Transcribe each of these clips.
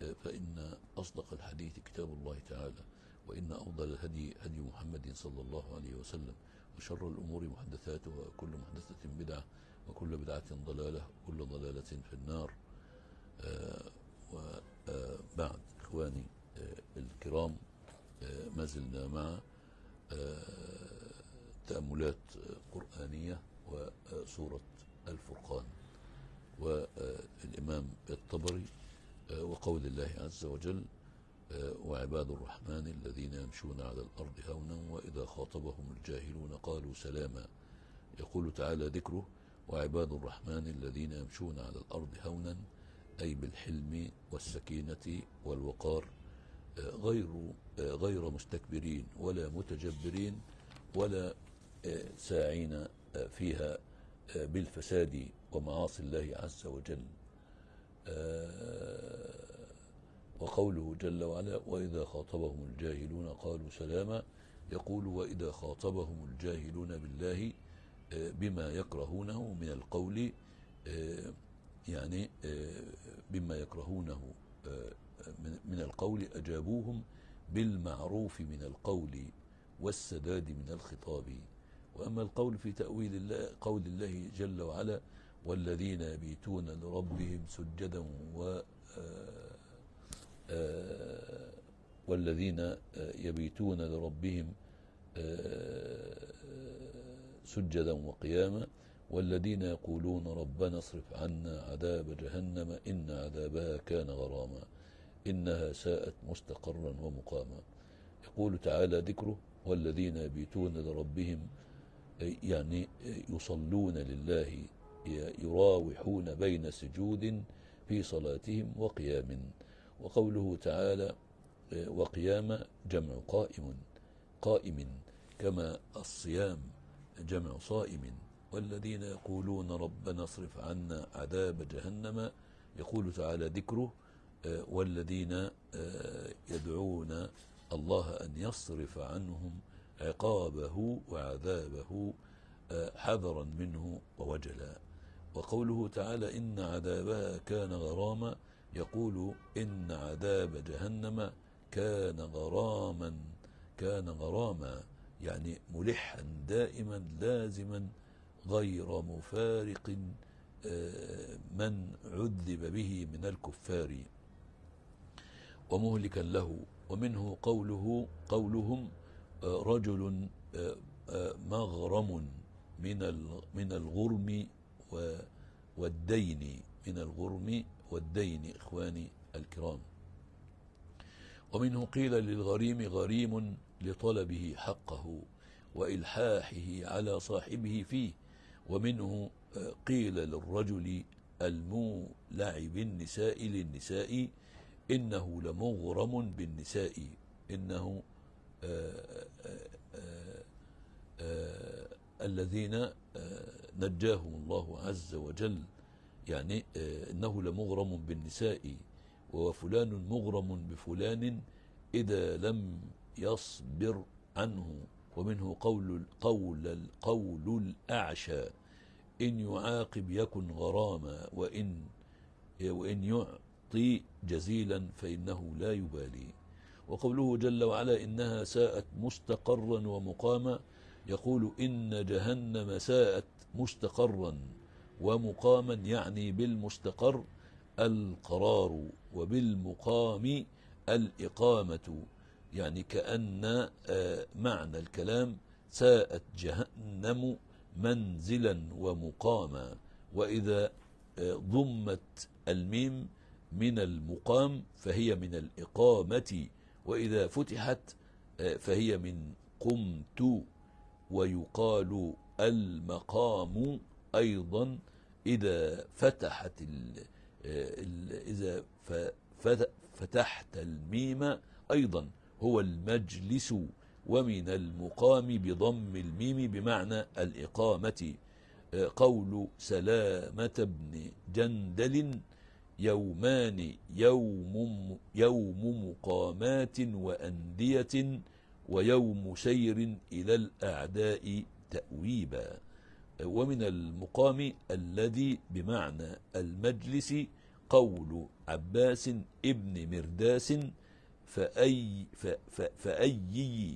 فإن أصدق الحديث كتاب الله تعالى وإن أفضل الهدي هدي محمد صلى الله عليه وسلم وشر الأمور محدثاتها وكل محدثة بدعة وكل بدعة ضلالة وكل ضلالة في النار آه، وبعد آه، إخواني آه، الكرام ما زلنا مع تأملات قرآنية وسورة الفرقان والإمام الطبري آه، وقول الله عز وجل آه، وعباد الرحمن الذين يمشون على الأرض هونا وإذا خاطبهم الجاهلون قالوا سلاما يقول تعالى ذكره وعباد الرحمن الذين يمشون على الأرض هونا أي بالحلم والسكينة والوقار آه، غير غير مستكبرين ولا متجبرين ولا ساعين فيها بالفساد ومعاصي الله عز وجل وقوله جل وعلا وإذا خاطبهم الجاهلون قالوا سلاما يقول وإذا خاطبهم الجاهلون بالله آه، بما يكرهونه من القول آه، يعني آه، بما يكرهونه من القول أجابوهم بالمعروف من القول والسداد من الخطاب وأما القول في تأويل الله قول الله جل وعلا والذين يبيتون لربهم سجدا و آه، والذين آه، يبيتون لربهم آه، سجدا وقياما والذين يقولون ربنا اصرف عنا عذاب جهنم إن عذابها كان غراما إنها ساءت مستقرا ومقاما يقول تعالى ذكره والذين يبيتون لربهم يعني يصلون لله يراوحون بين سجود في صلاتهم وقيام وقوله تعالى وقيام جمع قائم قائم كما الصيام جمع صائم والذين يقولون ربنا اصرف عنا عذاب جهنم يقول تعالى ذكره والذين يدعون الله أن يصرف عنهم عقابه وعذابه حذرا منه ووجلا وقوله تعالى إن عذابها كان غراما يقول إن عذاب جهنم كان غراما كان غراما يعني ملحا دائما لازما غير مفارق آه، من عذب به من الكفار ومهلكا له ومنه قوله قولهم آه، رجل آه، مغرم من من الغرم والدين من الغرم والدين إخواني الكرام ومنه قيل للغريم غريم لطلبه حقه وإلحاحه على صاحبه فيه ومنه قيل للرجل المولع بالنساء للنساء إنه لمغرم بالنساء إنه آآ آه، آآ آه، آآ آه، الذين نجاهم الله عز وجل يعني آه, إنه لمغرم بالنساء وفلان مغرم بفلان إذا لم يصبر عنه ومنه قول القول القول الأعشى إن يعاقب يكن غراما وإن وإن يعطي جزيلا فإنه لا يبالي وقوله جل وعلا إنها ساءت مستقرا ومقاما يقول إن جهنم ساءت مستقرا ومقاما يعني بالمستقر القرار وبالمقام الإقامة يعني كأن آه، معنى الكلام ساءت جهنم منزلا ومقاما وإذا آه، ضمت الميم من المقام فهي من الإقامة وإذا فتحت آه، فهي من قمت ويقال المقام أيضا إذا فتحت ال إذا فتحت الميم أيضا هو المجلس ومن المقام بضم الميم بمعنى الإقامة قول سلامة بن جندل يومان يوم, يوم مقامات وأندية ويوم سير إلى الأعداء تأويبا ومن المقام الذي بمعنى المجلس قول عباس ابن مرداس فأي, فأي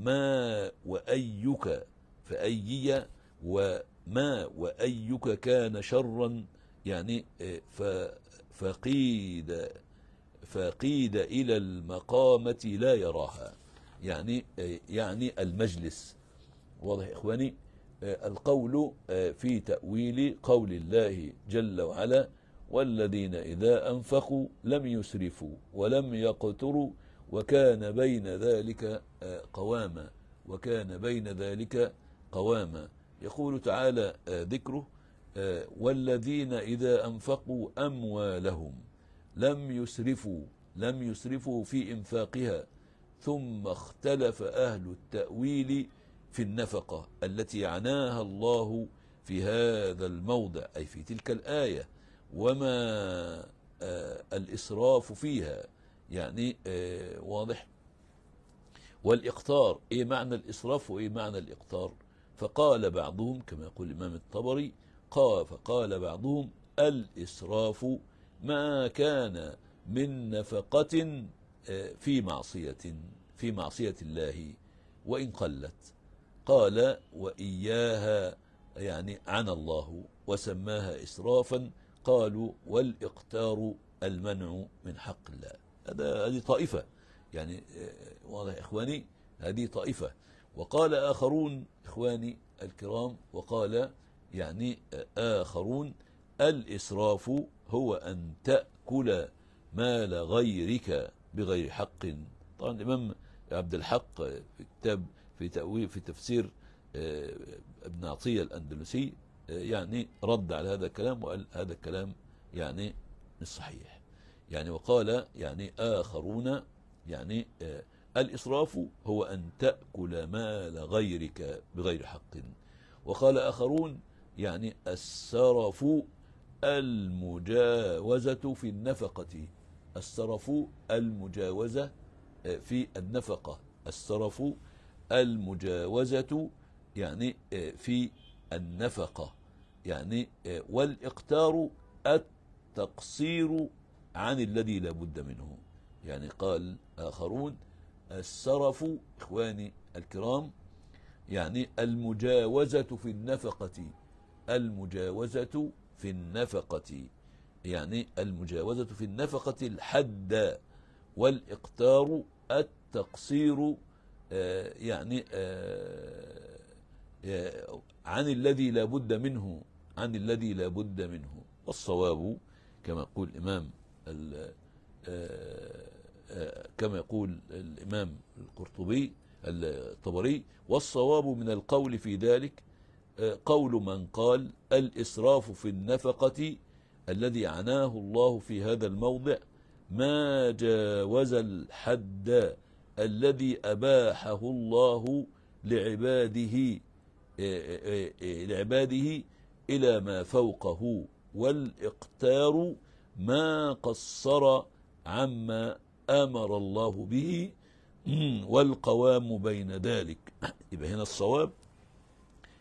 ما وأيك فأيي وما وأيك كان شرا يعني إيه، فقيد فقيد إلى المقامة لا يراها يعني إيه، يعني المجلس واضح إخواني آه، القول آه، في تأويل قول الله جل وعلا والذين إذا أنفقوا لم يسرفوا ولم يقتروا وكان بين ذلك آه، قواما وكان بين ذلك قواما يقول تعالى ذكره والذين إذا أنفقوا أموالهم لم يسرفوا لم يسرفوا في إنفاقها ثم اختلف أهل التأويل في النفقة التي عناها الله في هذا الموضع أي في تلك الآية وما آه، الإسراف فيها يعني آه، واضح والإقتار إيه معنى الإسراف وإيه معنى الإقتار فقال بعضهم كما يقول الإمام الطبري قال فقال بعضهم الإسراف ما كان من نفقة آه، في معصية في معصية الله وإن قلت قال وإياها يعني عن الله وسماها إسرافا قالوا والإقتار المنع من حق الله هذا هذه طائفة يعني آه، واضح إخواني هذه طائفة وقال آخرون إخواني الكرام وقال يعني آه، آخرون الإسراف هو أن تأكل مال غيرك بغير حق طبعا الإمام عبد الحق في كتاب في تأويل في تفسير آه، ابن عطية الأندلسي آه، يعني رد على هذا الكلام وقال هذا الكلام يعني مش صحيح يعني وقال يعني آخرون يعني آه، الإسراف هو أن تأكل مال غيرك بغير حق وقال آخرون يعني السرف المجاوزة في النفقة السرف المجاوزة في النفقة السرف المجاوزة يعني آه، في النفقة يعني آه، والإقتار التقصير عن الذي لا بد منه يعني قال آخرون السرف إخواني الكرام يعني المجاوزة في النفقة المجاوزة في النفقة يعني المجاوزة في النفقة الحد والإقتار التقصير آه، يعني آه، آه، عن الذي لا بد منه عن الذي لا بد منه والصواب كما يقول الإمام كما يقول الإمام القرطبي الطبري والصواب من القول في ذلك قول من قال الإسراف في النفقة الذي عناه الله في هذا الموضع ما جاوز الحد الذي أباحه الله لعباده إيه، إيه، إيه، لعباده إلى ما فوقه والإقتار ما قصر عما أمر الله به والقوام بين ذلك يبقى هنا الصواب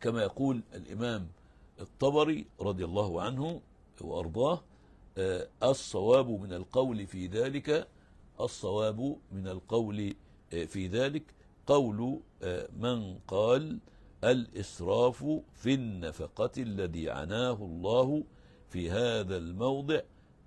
كما يقول الإمام الطبري رضي الله عنه وأرضاه آه، الصواب من القول في ذلك الصواب من القول آه، في ذلك قول آه، من قال الإسراف في النفقة الذي عناه الله في هذا الموضع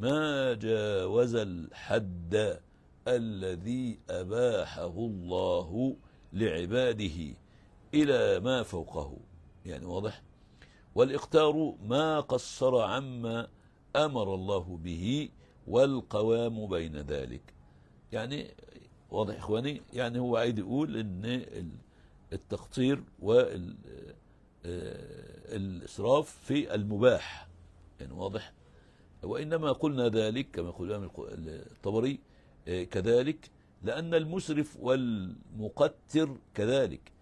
ما جاوز الحد الذي أباحه الله لعباده إلى ما فوقه يعني واضح والإقتار ما قصر عما أمر الله به والقوام بين ذلك يعني واضح إخواني يعني هو عايز يقول إن التقطير والإسراف آه، في المباح يعني واضح وإنما قلنا ذلك كما يقول الإمام الطبري آه، كذلك لأن المسرف والمقتر كذلك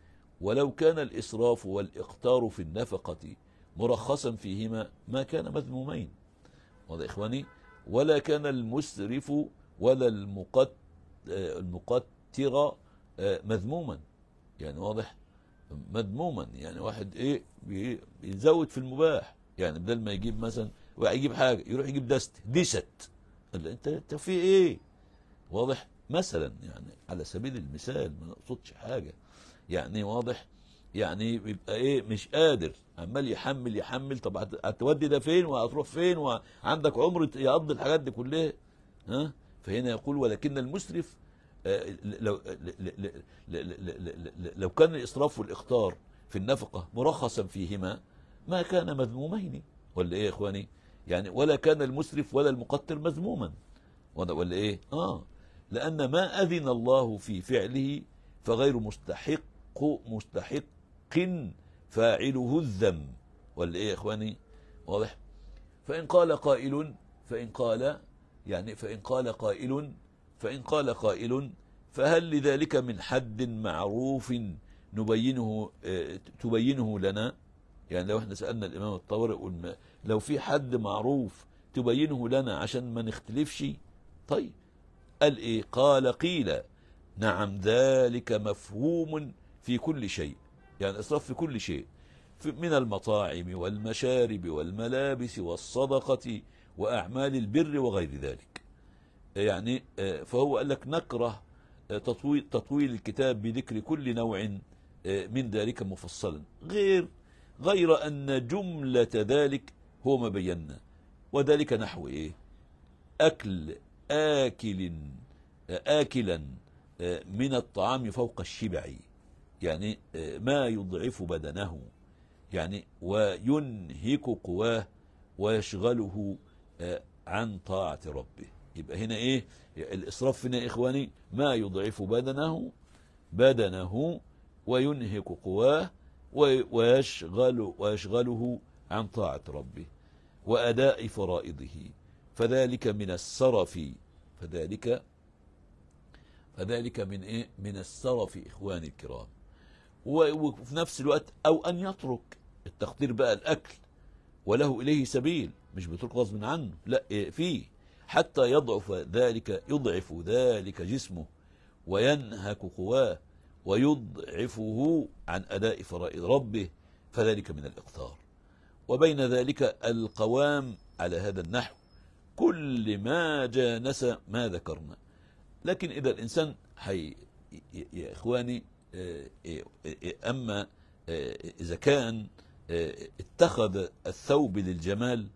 ولو كان الإسراف والإقتار في النفقة مرخصا فيهما ما كان مذمومين واضح إخواني ولا كان المسرف ولا المقتر المقطرة آه، مذموما يعني واضح مذموما يعني واحد ايه بيزود في المباح يعني بدل ما يجيب مثلا ويجيب حاجة يروح يجيب دست ديست انت انت في ايه واضح مثلا يعني على سبيل المثال ما نقصدش حاجة يعني واضح يعني بيبقى ايه مش قادر عمال يحمل يحمل طب هتودي ده فين وهتروح فين وعندك عمر يقضي الحاجات دي كلها ها فهنا يقول ولكن المسرف لو لو كان الإسراف والاختار في النفقة مرخصا فيهما ما كان مذمومين ولا إيه يا إخواني يعني ولا كان المسرف ولا المقتر مذموما ولا إيه آه لأن ما أذن الله في فعله فغير مستحق مستحق فاعله الذم ولا إيه يا إخواني واضح فإن قال قائل فإن قال يعني فإن قال قائل فإن قال قائل فهل لذلك من حد معروف نبينه آه، تبينه لنا يعني لو احنا سألنا الإمام الطبري والم... لو في حد معروف تبينه لنا عشان ما نختلفش طيب قال إيه قال قيل نعم ذلك مفهوم في كل شيء يعني إصراف في كل شيء من المطاعم والمشارب والملابس والصدقة وأعمال البر وغير ذلك يعني آه، فهو قال لك نكره آه، تطويل, تطويل الكتاب بذكر كل نوع آه، من ذلك مفصلا غير غير أن جملة ذلك هو ما بينا وذلك نحو إيه أكل آكل آكلا من الطعام فوق الشبع يعني ما يضعف بدنه يعني وينهك قواه ويشغله عن طاعة ربه يبقى هنا ايه الاسراف هنا اخواني ما يضعف بدنه بدنه وينهك قواه ويشغل ويشغله عن طاعة ربه وأداء فرائضه فذلك من السرف فذلك فذلك من ايه من السرف إخواني الكرام وفي نفس الوقت أو أن يترك التقدير بقى الأكل وله إليه سبيل مش بيترك غصب عنه لا إيه، فيه حتى يضعف ذلك يضعف ذلك جسمه وينهك قواه ويضعفه عن أداء فرائض ربه فذلك من الإقتار وبين ذلك القوام على هذا النحو كل ما جانس ما ذكرنا لكن إذا الإنسان حي يا إخواني إيه، أما إيه، إذا كان اتخذ الثوب للجمال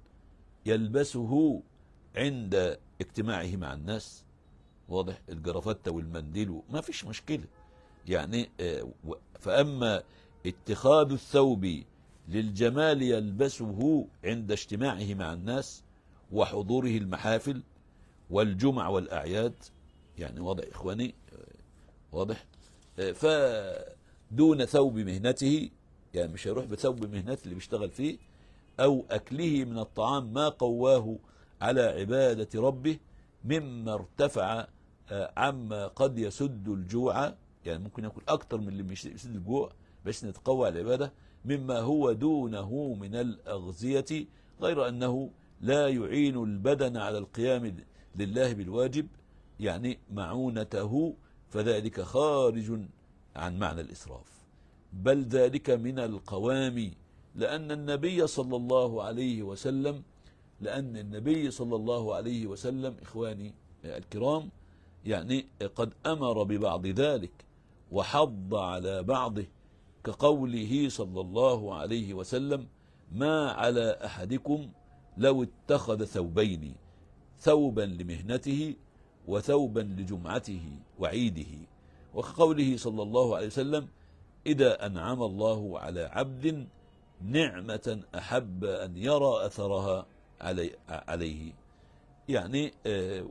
يلبسه عند اجتماعه مع الناس واضح الجرافته والمنديل ما فيش مشكله يعني آه، فاما اتخاذ الثوب للجمال يلبسه عند اجتماعه مع الناس وحضوره المحافل والجمع والاعياد يعني واضح اخواني آه، واضح آه، فدون ثوب مهنته يعني مش هيروح بثوب مهنته اللي بيشتغل فيه أو أكله من الطعام ما قواه على عبادة ربه مما ارتفع آه، عما قد يسد الجوع يعني ممكن يأكل أكثر من اللي يسد الجوع باش نتقوى العبادة مما هو دونه من الأغذية غير أنه لا يعين البدن على القيام لله بالواجب يعني معونته فذلك خارج عن معنى الإسراف بل ذلك من القوام لأن النبي صلى الله عليه وسلم لأن النبي صلى الله عليه وسلم إخواني الكرام يعني قد أمر ببعض ذلك وحض على بعضه كقوله صلى الله عليه وسلم ما على أحدكم لو اتخذ ثوبين ثوبا لمهنته وثوبا لجمعته وعيده وقوله صلى الله عليه وسلم إذا أنعم الله على عبد نعمة أحب أن يرى أثرها علي عليه يعني آه،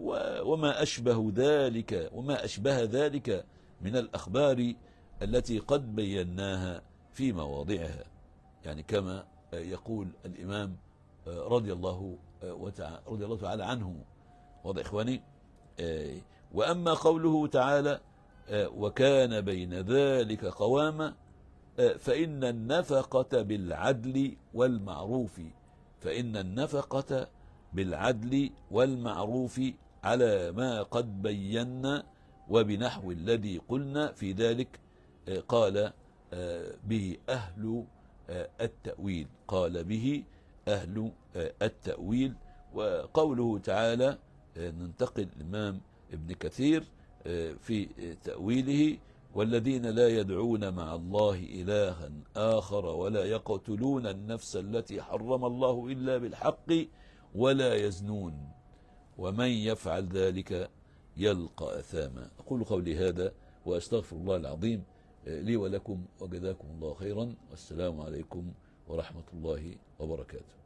وما أشبه ذلك وما أشبه ذلك من الأخبار التي قد بيناها في مواضعها يعني كما آه، يقول الإمام آه، رضي الله رضي الله تعالى عنه واضح إخواني وأما قوله تعالى وكان بين ذلك قواما أه، فإن النفقة بالعدل والمعروف فإن النفقة بالعدل والمعروف على ما قد بينا وبنحو الذي قلنا في ذلك أه، قال أه، به أهل التأويل قال به أهل التأويل وقوله تعالى ننتقل الإمام ابن كثير في تأويله والذين لا يدعون مع الله إلها آخر ولا يقتلون النفس التي حرم الله إلا بالحق ولا يزنون ومن يفعل ذلك يلقى أثاما أقول قولي هذا وأستغفر الله العظيم آه، لي ولكم وجزاكم الله خيرا والسلام عليكم ورحمة الله وبركاته